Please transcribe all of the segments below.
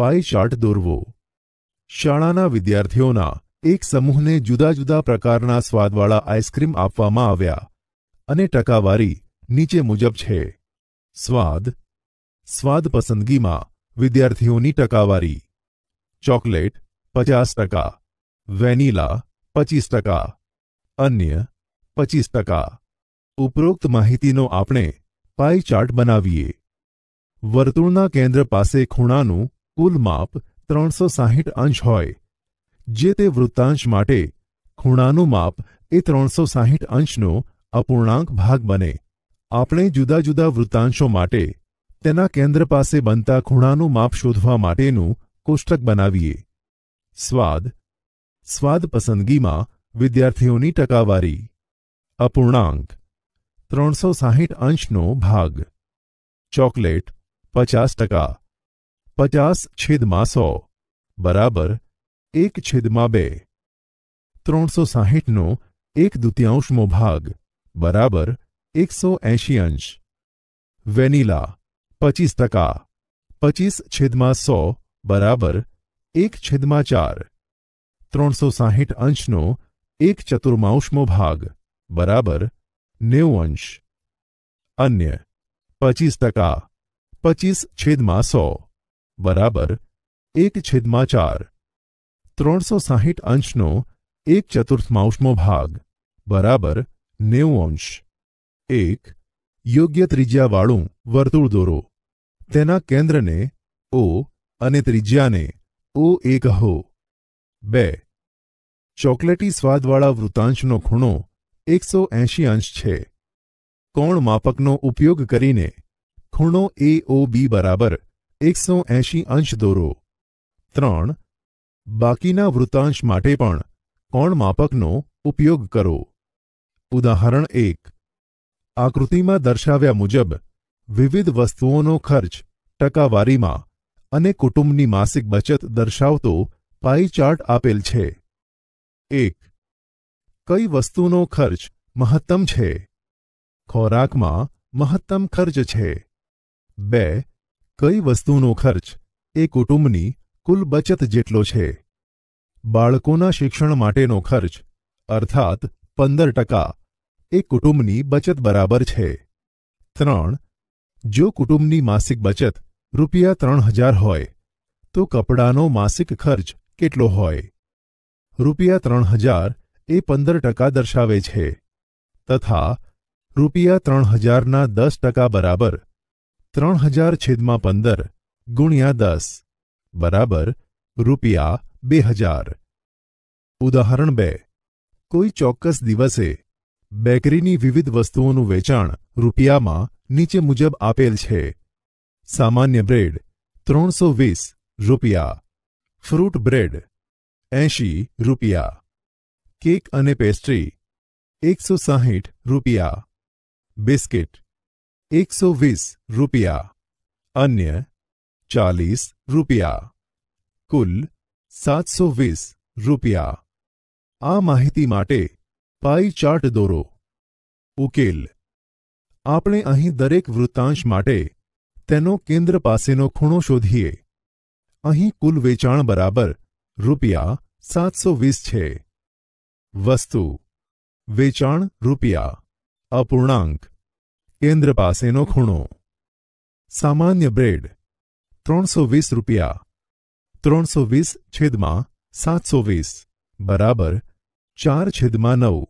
pie chart દોરવો શાણાના વિદ્યાર્થીઓના એક સમૂહને જુદા જુદા પ્રકારના સ્વાદવાળા આઈસ્ક્રીમ આપવામાં આવ્યા અને ટકાવારી નીચે મુજબ છે સ્વાદ સ્વાદ પસંદગીમાં વિદ્યાર્થીઓની ટકાવારી ચોકલેટ 50% વેનીલા 25% અન્ય 25% ઉપરોક્ત માહિતીનો આપણે पाई चार्ट બનાવોઈએ વર્તુળના કેન્દ્ર પાસે ખૂણાનો કુલ માપ ત્રણસો સાહીઠ અંશ હોય જે તે વૃત્તાંશ માટે ખૂણાનું માપ એ ત્રણસો સાહીઠ અંશનો અપૂર્ણાંક ભાગ બને આપણે જુદા જુદા વૃત્તાંશો માટે તેના કેન્દ્ર પાસે બનતા ખૂણાનું માપ શોધવા માટેનું કોષ્ટક બનાવીએ સ્વાદ સ્વાદ પસંદગીમાં વિદ્યાર્થીઓની ટકાવારી અપૂર્ણાંક ત્રણસો સાહીઠ અંશનો ભાગ ચોકલેટ પચાસ ટકા पचास छेदमा सौ बराबर एक छेदमा बे त्रो साइठ नो एक द्वितियांशमो भाग बराबर एक सौ ऐसी अंश वेनिला पचीस टका पचीस छेदमा सौ बराबर एक छेदमा चार त्रो साइठ अंश नो एक चतुर्माशमो भाग बराबर नेव अंश अन्य पचीस टका पचीस छेदमा सौ બરાબર એક છેદમાં ચાર ત્રણસો સાહીઠ અંશનો એક ચતુર્થમાંશમો ભાગ બરાબર નેવું અંશ એક યોગ્ય ત્રિજ્યાવાળું વર્તુળ દોરો તેના કેન્દ્રને ઓ અને ત્રિજ્યાને ઓ એ કહો બે ચોકલેટી સ્વાદવાળા વૃતાંશનો ખૂણો એકસો એંશી અંશ છે કોણ માપકનો ઉપયોગ કરીને ખૂણો એ ઓ બી બરાબર એકસો એંશી અંશ દોરો ત્રણ બાકીના વૃતાંશ માટે પણ કોણ માપકનો ઉપયોગ કરો ઉદાહરણ એક આકૃતિમાં દર્શાવ્યા મુજબ વિવિધ વસ્તુઓનો ખર્ચ ટકાવારીમાં અને કુટુંબની માસિક બચત દર્શાવતો પાઈ ચાર્ટ આપેલ છે એક કઈ વસ્તુનો ખર્ચ મહત્તમ છે ખોરાકમાં મહત્તમ ખર્ચ છે બે કઈ વસ્તુનો ખર્ચ એ કુટુંબની કુલ બચત જેટલો છે બાળકોના શિક્ષણ માટેનો ખર્ચ અર્થાત પંદર ટકા એ કુટુંબની બચત બરાબર છે ત્રણ જો કુટુંબની માસિક બચત રૂપિયા ત્રણ હજાર હોય તો કપડાનો માસિક ખર્ચ કેટલો હોય રૂપિયા ત્રણ હજાર એ પંદર ટકા દર્શાવે છે તથા રૂપિયા ત્રણ હજારના દસ ટકા બરાબર ત્રણ હજાર છેદમાં પંદર ગુણ્યા દસ બરાબર રૂપિયા બે હજાર ઉદાહરણ બે કોઈ ચોક્કસ દિવસે બેકરીની વિવિધ વસ્તુઓનું વેચાણ રૂપિયામાં નીચે મુજબ આપેલ છે સામાન્ય બ્રેડ ત્રણસો વીસ રૂપિયા ફ્રૂટ બ્રેડ એંશી રૂપિયા કેક અને પેસ્ટ્રી એકસો સાહીઠ રૂપિયા બિસ્કિટ 120 रुपया अन्य 40 रुपया કુલ 720 रुपया આ માહિતી માટે પાઈ ચાર્ટ દોરો ઉકેલ આપણે અહીં દરેક વૃતાંશ માટે તેનો કેન્દ્ર પાસેનો ખૂણો શોધીએ અહીં કુલ વેચાણ બરાબર રૂપિયા 720 છે વસ્તુ વેચાણ રૂપિયા અપૂર્ણાંક કેન્દ્ર પાસેનો ખૂણો સામાન્ય બ્રેડ ત્રણસો વીસ રૂપિયા ત્રણસો વીસ છેદમાં સાતસો વીસ બરાબર ચાર છેદમાં નવ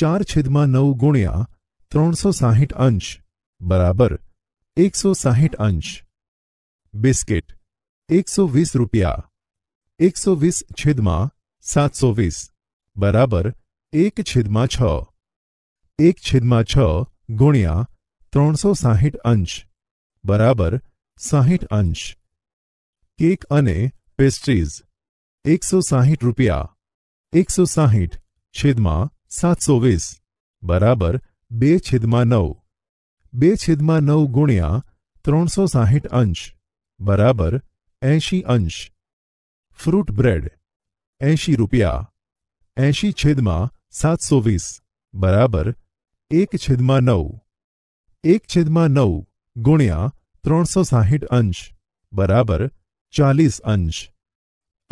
ચાર છેદમાં નવ ગુણ્યા ત્રણસો સાહીઠ અંશ બરાબર એકસો સાહીઠ અંશ બિસ્કિટ એકસો વીસ રૂપિયા એકસો વીસ છેદમાં સાતસો વીસ બરાબર એક છેદમાં છ એક છેદમાં છ ગુણ્યા ત્રણસો સાહીઠ અંશ બરાબર સાહીઠ અંશ કેક અને પેસ્ટ્રીઝ એકસો સાહીઠ રૂપિયા એકસો સાહીઠ છેદમાં સાતસો વીસ બરાબર બે છેદમાં નવ બે છેદમાં નવ ગુણ્યા ત્રણસો સાહીઠ અંશ બરાબર એંશી અંશ ફ્રૂટ બ્રેડ એંશી રૂપિયા એંશી છેદમાં સાતસો વીસ બરાબર એક છેદમાં નવ એક છેદમાં નવ ગુણ્યા ત્રણસો સાહીઠ અંશ બરાબર ચાલીસ અંશ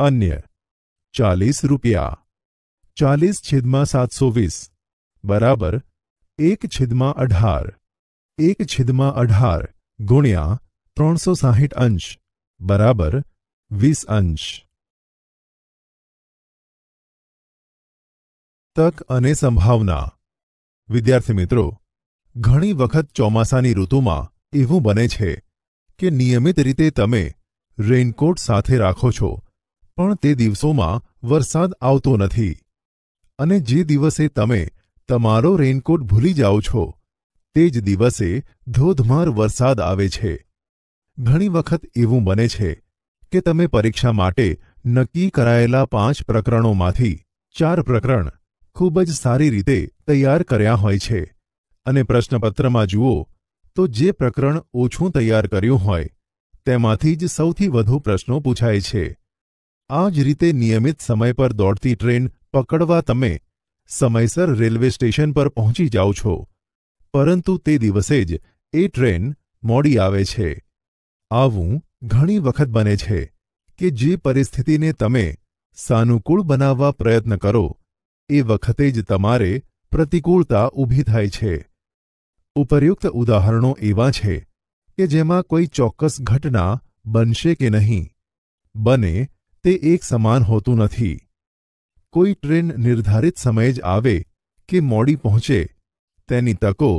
અન્ય ચાલીસ રૂપિયા ચાલીસ છેદમાં સાતસો વીસ બરાબર એક છેદમાં અઢાર એક છેદમાં અઢાર ગુણ્યા ત્રણસો સાહીઠ અંશ બરાબર વીસ અંશ તક અને સંભાવના વિદ્યાર્થી મિત્રો ઘણી વખત ચોમાસાની ઋતુમાં એવું બને છે કે નિયમિત રીતે તમે રેઇનકોટ સાથે રાખો છો પણ તે દિવસોમાં વરસાદ આવતો નથી અને જે દિવસે તમે તમારો રેઇનકોટ ભૂલી જાઓ છો તે જ દિવસે ધોધમાર વરસાદ આવે છે ઘણી વખત એવું બને છે કે તમે પરીક્ષા માટે નક્કી કરાયેલા પાંચ પ્રકરણોમાંથી ચાર પ્રકરણ ખૂબ જ સારી રીતે તૈયાર કર્યા હોય છે અને પ્રશ્નપત્રમાં જુઓ તો જે પ્રકરણ ઓછું તૈયાર કર્યું હોય તેમાંથી જ સૌથી વધુ પ્રશ્નો પૂછાય છે આ જ રીતે નિયમિત સમય પર દોડતી ટ્રેન પકડવા તમે સમયસર રેલવે સ્ટેશન પર પહોંચી જાઓ છો પરંતુ તે દિવસે જ એ ટ્રેન મોડી આવે છે આવું ઘણી વખત બને છે કે જે પરિસ્થિતિને તમે સાનુકૂળ બનાવવા પ્રયત્ન કરો એ વખતે જ તમારે પ્રતિકૂળતા ઊભી થાય છે ઉપર્યુક્ત ઉદાહરણો એવા છે કે જેમાં કોઈ ચોક્કસ ઘટના બનશે કે નહીં બને તે એક સમાન હોતું નથી કોઈ ટ્રેન નિર્ધારિત સમયે જ આવે કે મોડી પહોંચે તેની તકો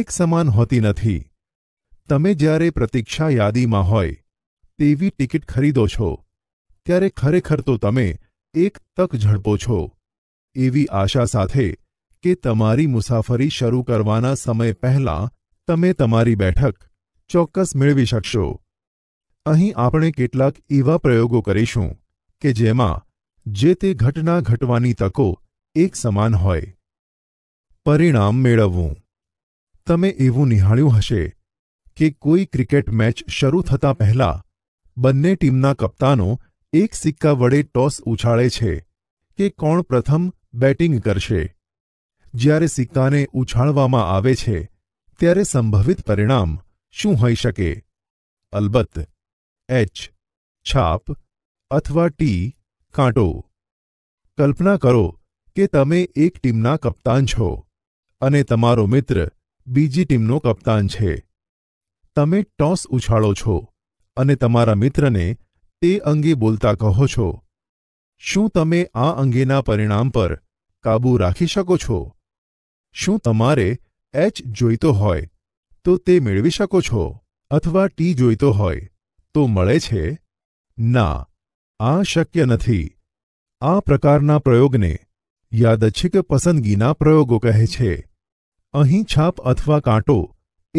એક સમાન હોતી નથી તમે જ્યારે પ્રતીક્ષા યાદીમાં હોય તેવી ટિકિટ ખરીદો છો ત્યારે ખરેખર તો તમે એક તક ઝડપો છો એવી આશા સાથે કે તમારી મુસાફરી શરૂ કરવાના સમય પહેલાં તમે તમારી બેઠક ચોક્કસ મેળવી શકશો અહીં આપણે કેટલાક એવા પ્રયોગો કરીશું કે જેમાં જે તે ઘટના ઘટવાની તકો એક સમાન હોય પરિણામ મેળવવું તમે એવું નિહાળ્યું હશે કે કોઈ ક્રિકેટ મેચ શરૂ થતા પહેલાં બંને ટીમના કપ્તાનો એક સિક્કા વડે ટોસ ઉછાળે છે કે કોણ પ્રથમ બેટિંગ કરશે જ્યારે સિક્કાને ઉછાળવામાં આવે છે ત્યારે સંભવિત પરિણામ શું હોઈ શકે અલબત્ત એચ છાપ અથવા ટી કાંટો કલ્પના કરો કે તમે એક ટીમના કપ્તાન છો અને તમારો મિત્ર બીજી ટીમનો કપ્તાન છે તમે ટોસ ઉછાળો છો અને તમારા મિત્રને તે અંગે બોલતા કહો છો શું તમે આ અંગેના પરિણામ પર કાબૂ રાખી શકો છો શું તમારે એચ જોઈતો હોય તો તે મેળવી શકો છો અથવા ટી જોઈતો હોય તો મળે છે ના આ શક્ય નથી આ પ્રકારના પ્રયોગને યાદચ્છિક પસંદગીના પ્રયોગો કહે છે અહીં છાપ અથવા કાંટો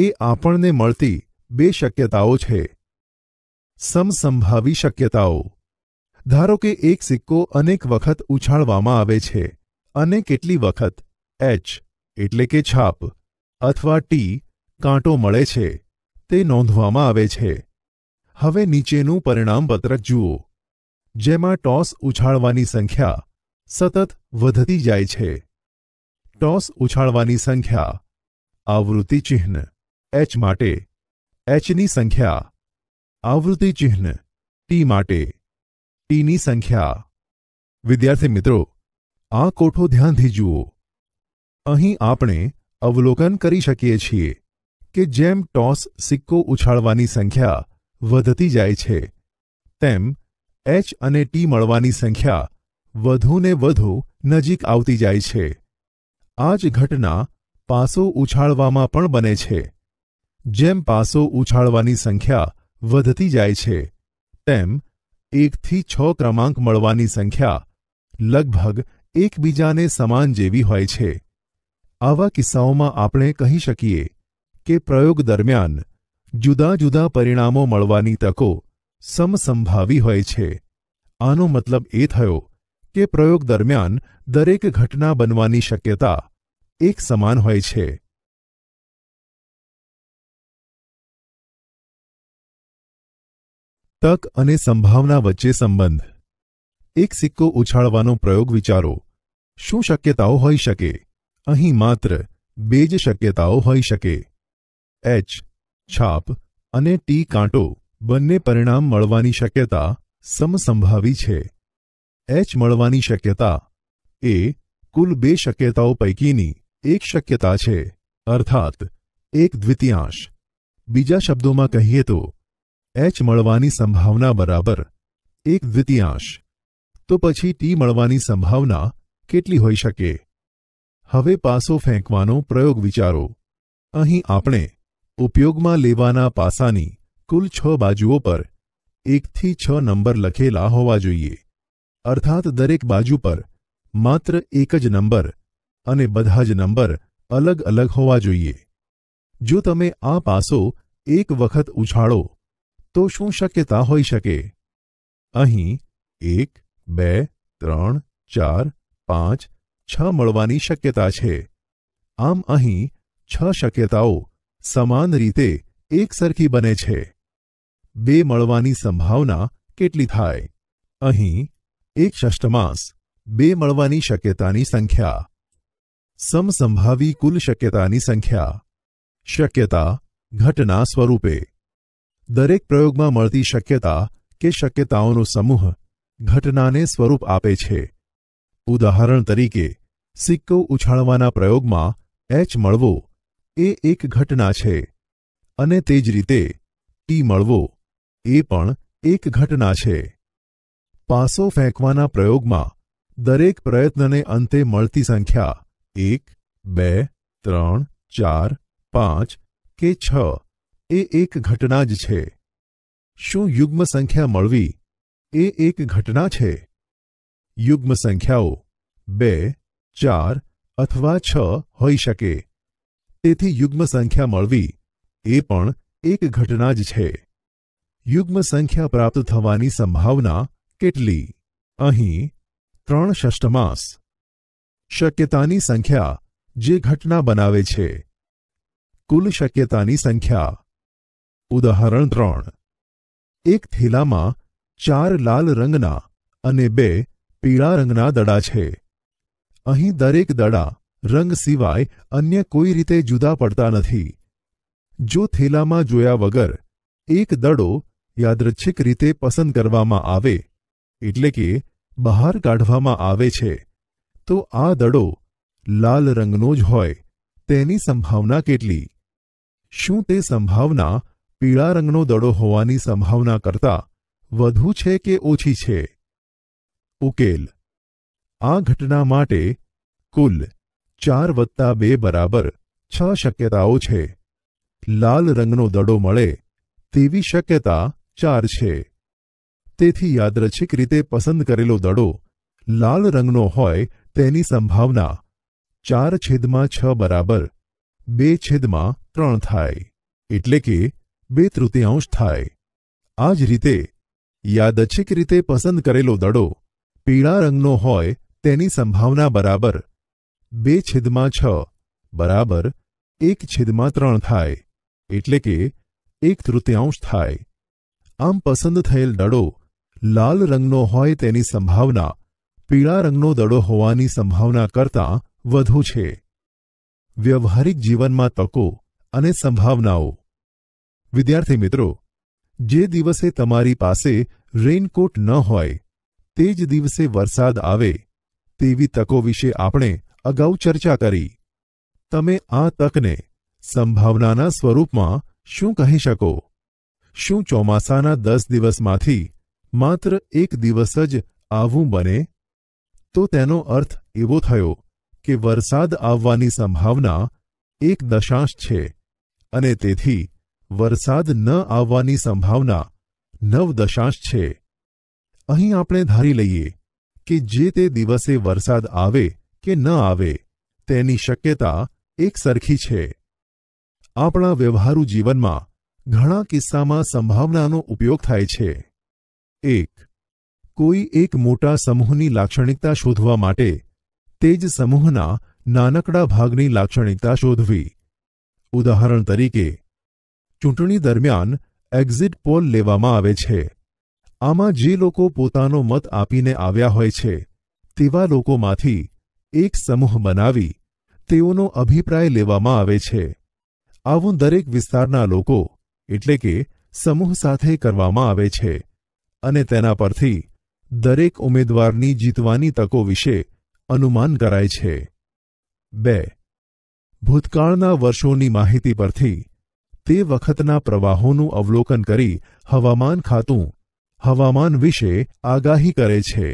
એ આપણને મળતી બે શક્યતાઓ છે સમસંભાવી શક્યતાઓ ધારો કે એક સિક્કો અનેક વખત ઉછાળવામાં આવે છે અને કેટલી વખત એચ એટલે કે છાપ અથવા ટી કાંટો મળે છે તે નોંધવામાં આવે છે હવે નીચેનું પરિણામપત્રક જુઓ જેમાં ટોસ ઉછાળવાની સંખ્યા સતત વધતી જાય છે ટોસ ઉછાળવાની સંખ્યા આવૃત્તિ ચિહ્ન એચ માટે એચની સંખ્યા આવૃત્તિ ચિહ્ન ટી માટે ટીની સંખ્યા વિદ્યાર્થી મિત્રો આ કોઠો ધ્યાનથી જુઓ અહીં આપણે અવલોકન કરી શકીએ છીએ કે જેમ ટોસ સિક્કો ઉછાળવાની સંખ્યા વધતી જાય છે તેમ એચ અને ટી મળવાની સંખ્યા વધુને વધુ નજીક આવતી જાય છે આ જ ઘટના પાસો ઉછાળવામાં પણ બને છે જેમ પાસો ઉછાળવાની સંખ્યા વધતી જાય છે તેમ એકથી છ ક્રમાંક મળવાની સંખ્યા લગભગ એકબીજાને સમાન જેવી હોય છે આવા કિસ્સાઓમાં આપણે કહી શકીએ કે પ્રયોગ દરમિયાન જુદા જુદા પરિણામો મળવાની તકો સમસંભાવી હોય છે આનો મતલબ એ થયો કે પ્રયોગ દરમિયાન દરેક ઘટના બનવાની શક્યતા એક સમાન હોય છે તક અને સંભાવના વચ્ચે સંબંધ એક સિક્કો ઉછાળવાનો પ્રયોગ વિચારો શું શક્યતાઓ હોઈ શકે અહીં માત્ર બે જ શક્યતાઓ હોઈ શકે એચ છાપ અને ટી કાંટો બંને પરિણામ મળવાની શક્યતા સમસંભાવી છે એચ મળવાની શક્યતા એ કુલ બે શક્યતાઓ પૈકીની એક શક્યતા છે અર્થાત એક દ્વિતીયાંશ બીજા શબ્દોમાં કહીએ તો એચ મળવાની સંભાવના બરાબર એક દ્વિતીયાંશ તો પછી ટી મળવાની સંભાવના કેટલી હોઈ શકે હવે પાસો ફેંકવાનો પ્રયોગ વિચારો અહીં આપણે ઉપયોગમાં લેવાના પાસાની કુલ છ બાજુઓ પર એકથી છ નંબર લખેલા હોવા જોઈએ અર્થાત દરેક બાજુ પર માત્ર એક જ નંબર અને બધા જ નંબર અલગ અલગ હોવા જોઈએ જો તમે આ પાસો એક વખત ઉછાળો તો શું શક્યતા હોય શકે અહી 1 2 3 4 5 6 મળવાની શક્યતા છે આમ અહી 6 શક્યતાઓ સમાન રીતે એકસરખી બને છે બે મળવાની સંભાવના કેટલી થાય અહી એક શષ્તમાસ બે મળવાની શક્યતાની સંખ્યા સમ સંભાવી કુલ શક્યતાની સંખ્યા શક્યતા ઘટના સ્વરૂપે દરેક પ્રયોગમાં મળતી શક્યતા કે શક્યતાઓનો સમૂહ ઘટનાને સ્વરૂપ આપે છે ઉદાહરણ તરીકે સિક્કો ઉછાળવાના પ્રયોગમાં એચ મળવો એ એક ઘટના છે અને તે જ રીતે ટી મળવો એ પણ એક ઘટના છે પાસો ફેંકવાના પ્રયોગમાં દરેક પ્રયત્નને અંતે મળતી સંખ્યા એક બે ત્રણ ચાર પાંચ કે છ એ એક ઘટના જ છે શું યુગ્મ સંખ્યા મળવી એ એક ઘટના છે યુગ્મ સંખ્યાઓ બે ચાર અથવા છ હોઈ શકે તેથી યુગ્મ સંખ્યા મળવી એ પણ એક ઘટના જ છે યુગ્મ સંખ્યા પ્રાપ્ત થવાની સંભાવના કેટલી અહીં ત્રણ ષષ્ટમાંશ શક્યતાની સંખ્યા જે ઘટના બનાવે છે કુલ શક્યતાની સંખ્યા ઉદાહરણ ત્રણ એક થેલામાં ચાર લાલ રંગના અને બે પીળા રંગના દડા છે અહીં દરેક દડા રંગ સિવાય અન્ય કોઈ રીતે જુદા પડતા નથી જો થેલામાં જોયા વગર એક દડો યાદૃચ્છિક રીતે પસંદ કરવામાં આવે એટલે કે બહાર કાઢવામાં આવે છે તો આ દડો લાલ રંગનો જ હોય તેની સંભાવના કેટલી શું તે સંભાવના પીળા રંગનો દડો હોવાની સંભાવના કરતાં વધુ છે કે ઓછી છે ઉકેલ આ ઘટના માટે કુલ ચાર વત્તા બે બરાબર છ શક્યતાઓ છે લાલ રંગનો દડો મળે તેવી શક્યતા ચાર છે તેથી યાદરછિક રીતે પસંદ કરેલો દડો લાલ રંગનો હોય તેની સંભાવના ચાર છેદમાં છ બરાબર બે છેદમાં ત્રણ થાય એટલે કે બે તૃતીયાંશ થાય આ જ રીતે યાદચ્છિક રીતે પસંદ કરેલો દડો પીળા રંગનો હોય તેની સંભાવના બરાબર બે છિદમાં છ બરાબર એક છિદમાં ત્રણ થાય એટલે કે એક તૃતીયાંશ થાય આમ પસંદ થયેલ દડો લાલ રંગનો હોય તેની સંભાવના પીળા રંગનો દડો હોવાની સંભાવના કરતાં વધુ છે વ્યવહારિક જીવનમાં તકો અને સંભાવનાઓ વિદ્યાર્થી મિત્રો જે દિવસે તમારી પાસે રેઇનકોટ ન હોય તે જ દિવસે વરસાદ આવે તેવી તકો વિશે આપણે અગાઉ ચર્ચા કરી તમે આ તકને સંભાવનાના સ્વરૂપમાં શું કહી શકો શું ચોમાસાના દસ દિવસમાંથી માત્ર એક દિવસ જ આવું બને તો તેનો અર્થ એવો થયો કે વરસાદ આવવાની સંભાવના એક દશાંશ છે અને તેથી વરસાદ ન આવવાની સંભાવના નવ દશાંશ છે અહીં આપણે ધારી લઈએ કે જે તે દિવસે વરસાદ આવે કે ન આવે તેની શક્યતા એક સરખી છે આપણા વ્યવહારુ જીવનમાં ઘણા કિસ્સામાં સંભાવનાનો ઉપયોગ થાય છે એક કોઈ એક મોટા સમૂહની લાક્ષણિકતા શોધવા માટે તે જ સમૂહના નાનકડા ભાગની લાક્ષણિકતા શોધવી ઉદાહરણ તરીકે ચૂંટણી દરમિયાન એક્ઝિટ પોલ લેવામાં આવે છે આમાં જે લોકો પોતાનો મત આપીને આવ્યા હોય છે તેવા લોકોમાંથી એક સમૂહ બનાવી તેઓનો અભિપ્રાય લેવામાં આવે છે આવું દરેક વિસ્તારના લોકો એટલે કે સમૂહ સાથે કરવામાં આવે છે અને તેના પરથી દરેક ઉમેદવારની જીતવાની તકો વિશે અનુમાન કરાય છે બે ભૂતકાળના વર્ષોની માહિતી પરથી તે વખતના પ્રવાહોનું અવલોકન કરી હવામાન ખાતું હવામાન વિશે આગાહી કરે છે